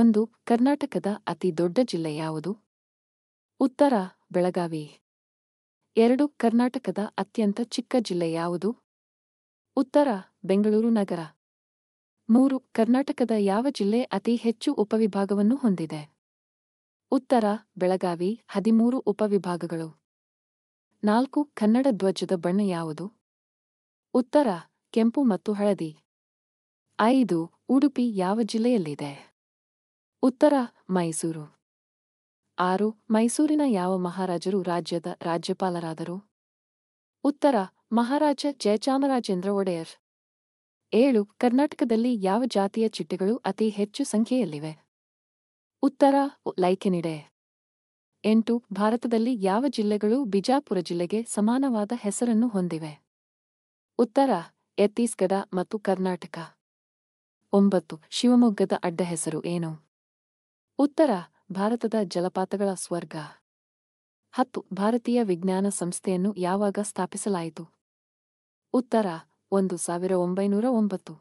ಒಂದು ಕರ್ನಾಟಕದ ಅತಿ ದೊಡ್ಡ ಜಿಲ್ಲೆ ಯಾವುದು ಉತ್ತರ ಬೆಳಗಾವಿ ಎರಡು ಕರ್ನಾಟಕದ ಅತ್ಯಂತ ಚಿಕ್ಕ ಜಿಲ್ಲೆ ಯಾವುದು ಉತ್ತರ ಬೆಂಗಳೂರು ನಗರ ಮೂರು ಕರ್ನಾಟಕದ ಯಾವ ಜಿಲ್ಲೆ ಅತಿ ಹೆಚ್ಚು ಉಪವಿಭಾಗವನ್ನು ಹೊಂದಿದೆ ಉತ್ತರ ಬೆಳಗಾವಿ ಹದಿಮೂರು ಉಪವಿಭಾಗಗಳು ನಾಲ್ಕು ಕನ್ನಡ ಧ್ವಜದ ಬಣ್ಣ ಯಾವುದು ಉತ್ತರ ಕೆಂಪು ಮತ್ತು ಹಳದಿ ಐದು ಉಡುಪಿ ಯಾವ ಜಿಲ್ಲೆಯಲ್ಲಿದೆ ಉತ್ತರ ಮೈಸೂರು ಆರು ಮೈಸೂರಿನ ಯಾವ ಮಹಾರಾಜರು ರಾಜ್ಯದ ರಾಜ್ಯಪಾಲರಾದರು ಉತ್ತರ ಮಹಾರಾಜ ಜಯಚಾಮರಾಜೇಂದ್ರ ಒಡೆಯರ್ ಏಳು ಕರ್ನಾಟಕದಲ್ಲಿ ಯಾವ ಜಾತಿಯ ಚಿಟ್ಟೆಗಳು ಅತಿ ಹೆಚ್ಚು ಸಂಖ್ಯೆಯಲ್ಲಿವೆ ಉತ್ತರ ಲೈಕೆನಿಡೆ ಎಂಟು ಭಾರತದಲ್ಲಿ ಯಾವ ಜಿಲ್ಲೆಗಳು ಬಿಜಾಪುರ ಜಿಲ್ಲೆಗೆ ಸಮಾನವಾದ ಹೆಸರನ್ನು ಹೊಂದಿವೆ ಉತ್ತರ ಯತ್ತೀಸ್ಗಢ ಮತ್ತು ಕರ್ನಾಟಕ ಒಂಬತ್ತು ಶಿವಮೊಗ್ಗದ ಅಡ್ಡ ಹೆಸರು ಏನು ಉತ್ತರ ಭಾರತದ ಜಲಪಾತಗಳ ಸ್ವರ್ಗ ಹತ್ತು ಭಾರತೀಯ ವಿಜ್ಞಾನ ಸಂಸ್ಥೆಯನ್ನು ಯಾವಾಗ ಸ್ಥಾಪಿಸಲಾಯಿತು ಉತ್ತರ ಒಂದು ಸಾವಿರ ಒಂಬೈನೂರ ಒಂಬತ್ತು